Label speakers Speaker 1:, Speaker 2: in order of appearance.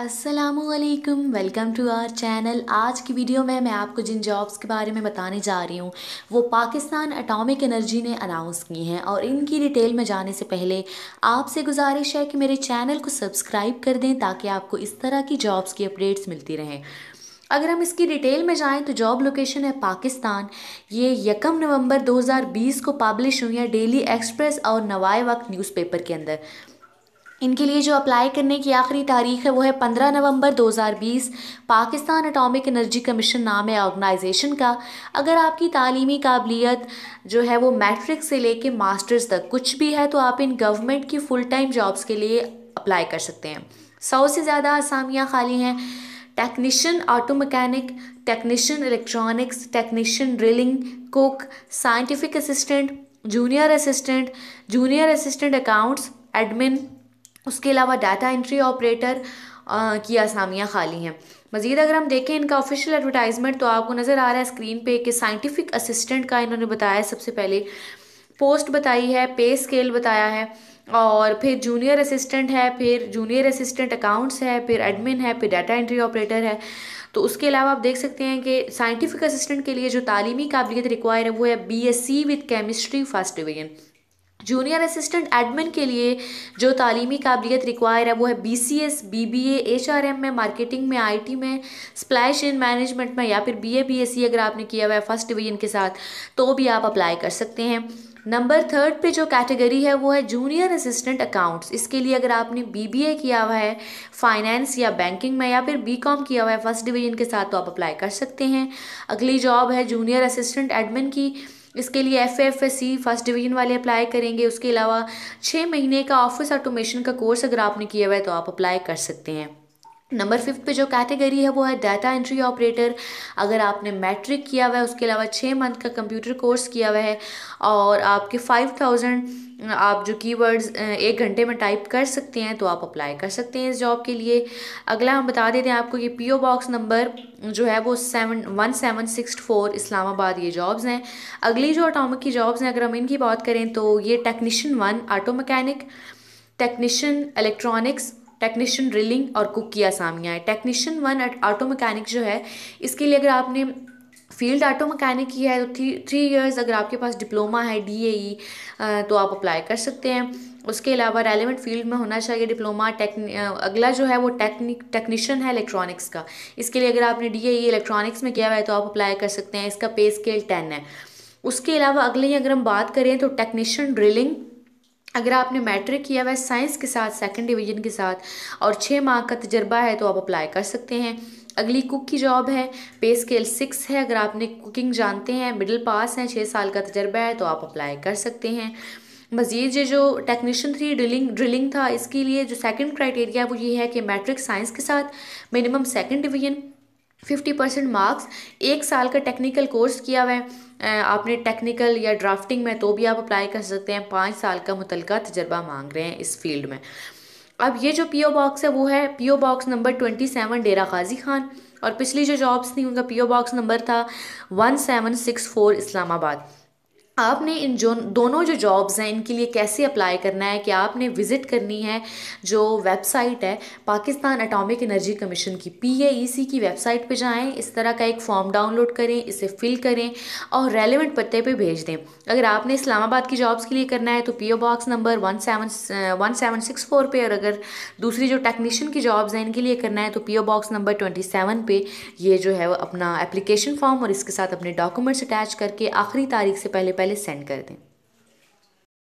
Speaker 1: असलकम welcome to our channel आज की वीडियो में मैं आपको जिन जॉब्स के बारे में बताने जा रही हूँ वो पाकिस्तान अटोमिक एनर्जी ने अनाउंस की हैं और इनकी डिटेल में जाने से पहले आपसे गुजारिश है कि मेरे चैनल को सब्सक्राइब कर दें ताकि आपको इस तरह की जॉब्स की अपडेट्स मिलती रहें अगर हम इसकी डिटेल में जाएं तो जॉब लोकेशन है पाकिस्तान ये यकम नवंबर 2020 को पब्लिश हुई है डेली एक्सप्रेस और नवाए वक्त न्यूज़पेपर के अंदर इनके लिए जो अप्लाई करने की आखिरी तारीख है वो है 15 नवंबर 2020 पाकिस्तान अटोमिक एनर्जी कमीशन नाम है ऑर्गेनाइजेशन का अगर आपकी तालीमी काबिलियत जो है वो मैट्रिक से लेके मास्टर्स तक कुछ भी है तो आप इन गवर्नमेंट की फुल टाइम जॉब्स के लिए अप्लाई कर सकते हैं सौ से ज़्यादा आसामियाँ खाली हैं technician auto mechanic technician electronics technician drilling cook scientific assistant junior assistant junior assistant accounts admin उसके अलावा डाटा एंट्री ऑपरेटर की आसामियाँ खाली हैं मज़ीद अगर हम देखें इनका ऑफिशियल एडवर्टाइजमेंट तो आपको नज़र आ रहा है स्क्रीन पे कि साइंटिफिक असिस्टेंट का इन्होंने बताया सबसे पहले पोस्ट बताई है पे स्केल बताया है और फिर जूनियर असिस्टेंट है फिर जूनियर असिस्टेंट अकाउंट्स है फिर एडमिन है फिर डाटा एंट्री ऑपरेटर है तो उसके अलावा आप देख सकते हैं कि साइंटिफिक असिस्टेंट के लिए जो तालीमी काबिलियत रिक्वायर है वो है B S C with chemistry first division junior assistant admin के लिए जो तालीमी काबिलियत रिक्वायर है वो है B C S B B H R M में मार्केटिंग में आई टी में स्प्लैश इन मैनेजमेंट में या फिर B A B S C अगर आपने किया हुआ है फर्स्ट डिवीजन के साथ तो भी आप अप्लाई कर सकते हैं नंबर थर्ड पे जो कैटेगरी है वो है जूनियर असिस्टेंट अकाउंट्स इसके लिए अगर आपने बीबीए किया हुआ है फाइनेंस या बैंकिंग में या फिर बीकॉम किया हुआ है फर्स्ट डिवीजन के साथ तो आप अप्लाई कर सकते हैं अगली जॉब है जूनियर असिस्टेंट एडमिन की इसके लिए F F C first division वाले अप्लाई करेंगे उसके अलावा छः महीने का ऑफिस ऑटोमेशन का कोर्स अगर आपने किया हुआ है तो आप अप्लाई कर सकते हैं नंबर फिफ्थ पे जो कैटेगरी है वो है डाटा एंट्री ऑपरेटर अगर आपने मैट्रिक किया हुआ है उसके अलावा छः मंथ का कंप्यूटर कोर्स किया हुआ है और आपके फाइव थाउजेंड आप जो कीवर्ड्स एक घंटे में टाइप कर सकते हैं तो आप अप्लाई कर सकते हैं इस जॉब के लिए अगला हम बता देते हैं आपको ये पीओ बॉक्स नंबर जो है वो seven one seven six four Islamabad ये जॉब्स हैं अगली जो ऑटोमिक की जॉब्स हैं अगर हम इनकी बात करें तो ये technician one auto mechanic technician electronics technician drilling और कुक की आसामियाँ हैं टेक्नीशियन वन ऑटो मैकेनिक जो है इसके लिए अगर आपने फील्ड ऑटो मकैनिक की है तो थ्री थ्री ईयर्स अगर आपके पास डिप्लोमा है डी e, तो आप अप्लाई कर सकते हैं उसके अलावा रेलिवेंट फील्ड में होना चाहिए डिप्लोमा टेक् अगला जो है वो टेक्निक टेक्नीशियन है इलेक्ट्रॉनिक्स का इसके लिए अगर आपने डी इलेक्ट्रॉनिक्स e में किया हुआ है तो आप अप्लाई कर सकते हैं इसका पे स्केल टेन है उसके अलावा अगले ही अगर हम बात करें तो टेक्नीशियन ड्रिलिंग अगर आपने मैट्रिक किया हुआ है साइंस के साथ सेकंड डिवीजन के साथ और छः माह का तजर्बा है तो आप अप्लाई कर सकते हैं अगली कुक की जॉब है पे स्केल सिक्स है अगर आपने कुकिंग जानते हैं मिडिल पास हैं छः साल का तजर्बा है तो आप अप्लाई कर सकते हैं मज़ीद ये जो टेक्नीशियन थ्री ड्रिलिंग ड्रिलिंग था इसके लिए जो सेकंड क्राइटेरिया वो ये है कि मैट्रिक साइंस के साथ minimum second division fifty percent marks एक साल का टेक्निकल कोर्स किया हुआ है आपने टेक्निकल या ड्राफ्टिंग में तो भी आप अप्लाई कर सकते हैं पाँच साल का मुतलका तजर्बा मांग रहे हैं इस फील्ड में अब ये जो पीओ बॉक्स है वो है PO box number twenty seven Dera Ghazi Khan और पिछली जो जॉब्स थी उनका पीओ बॉक्स नंबर था one seven six four Islamabad आपने इन जो दोनों जो जॉब्स हैं इनके लिए कैसे अप्लाई करना है कि आपने विज़िट करनी है जो वेबसाइट है पाकिस्तान एटॉमिक एनर्जी कमीशन की पी ए सी की वेबसाइट पे जाएं इस तरह का एक फॉर्म डाउनलोड करें इसे फिल करें और रेलिवेंट पते पे भेज दें अगर आपने इस्लामाबाद की जॉब्स के लिए करना है तो P O box number one seven one seven six four पर और अगर दूसरी जो टेक्नीशियन की जॉब्स हैं इनके लिए करना है तो P O box number twenty seven पे ये जो है वो अपना एप्लीकेशन फॉर्म और इसके साथ अपने डॉक्यूमेंट्स अटैच करके आखिरी तारीख से पहले पहले सेंड कर दें